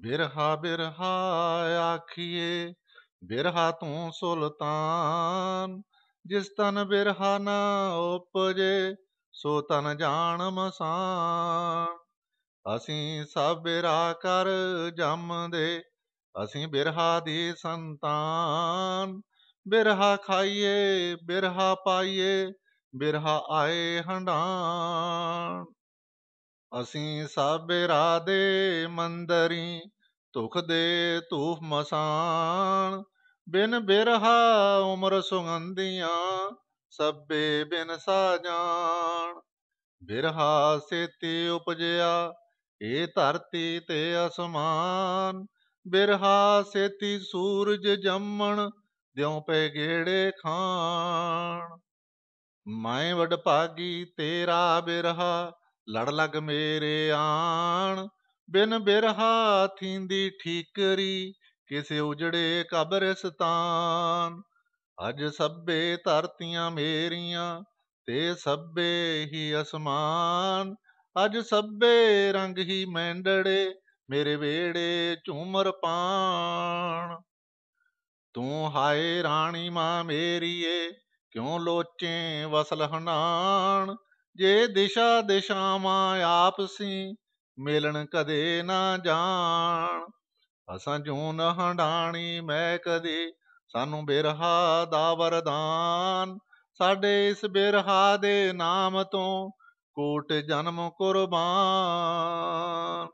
ਬਿਰਹਾ ਬਿਰਹਾ ਆਖੀਏ ਬਿਰਹਾ ਤੂੰ ਸੁਲਤਾਨ ਜਿਸ ਤਨ ਬਿਰਹਾ ਨਾ ਉਪਜੇ ਸੋ ਤਨ ਜਾਣ ਮਸਾਂ ਅਸੀਂ ਸਭ ਰਾ ਕਰ ਜੰਮਦੇ ਅਸੀਂ ਬਿਰਹਾ ਦੀ ਸੰਤਾਨ ਬਿਰਹਾ ਖਾਈਏ ਬਿਰਹਾ ਪਾਈਏ ਬਿਰਹਾ ਆਏ ਹੰਡਾਂ ਅਸੀਂ ਸਭ ਰਾਦੇ ਮੰਦਰੀ ਤੁਖ ਦੇ ਤੂਫ ਮਸਾਨ ਬਿਨ ਬਿਰਹਾ ਉਮਰ ਸੁਗੰਧੀਆਂ ਸਭੇ ਬਿਨ ਸਾਜਾਨ ਬਿਰਹਾ ਸੇਤੀ ਉਪਜਿਆ ਏ ਧਰਤੀ ਤੇ ਅਸਮਾਨ ਬਿਰਹਾ ਸੇਤੀ ਸੂਰਜ ਜੰਮਣ ਦਿਉ ਪੈ ਗੇੜੇ ਖਾਣ ਮੈਂ ਵਡ ਭਾਗੀ ਤੇਰਾ ਬਿਰਹਾ ਲੜ ਲਗ ਮੇਰੇ ਆਣ ਬਿਨ ਬਿਰਹਾ ਥੀਂਦੀ ਠੀਕਰੀ ਕਿਸੇ ਉਜੜੇ ਸਤਾਨ ਅਜ ਸਭੇ ਧਰਤੀਆਂ ਮੇਰੀਆਂ ਤੇ ਸਭੇ ਹੀ ਅਸਮਾਨ ਅਜ ਸਭੇ ਰੰਗ ਹੀ ਮੈਂਡੜੇ ਮੇਰੇ ਵੇੜੇ ਝੂਮਰ ਪਾਣ ਤੂੰ ਹਾਏ ਰਾਣੀ ਮਾਂ ਮੇਰੀਏ ਕਿਉਂ ਲੋਚੇ ਵਸਲ ਹਨਾਣ ਜੇ ਦਿਸ਼ਾ ਦਿਸ਼ਾਵਾਂ ਆਪਸੀ ਮਿਲਣ ਕਦੇ ਨਾ ਜਾਣ ਅਸਾਂ ਨ ਹੰਡਾਣੀ ਮੈਂ ਕਦੇ ਸਾਨੂੰ ਬਿਰਹਾ ਦਾ ਵਰਦਾਨ ਸਾਡੇ ਇਸ ਬਿਰਹਾ ਦੇ ਨਾਮ ਤੋਂ ਕੋਟ ਜਨਮ ਕੁਰਬਾਨ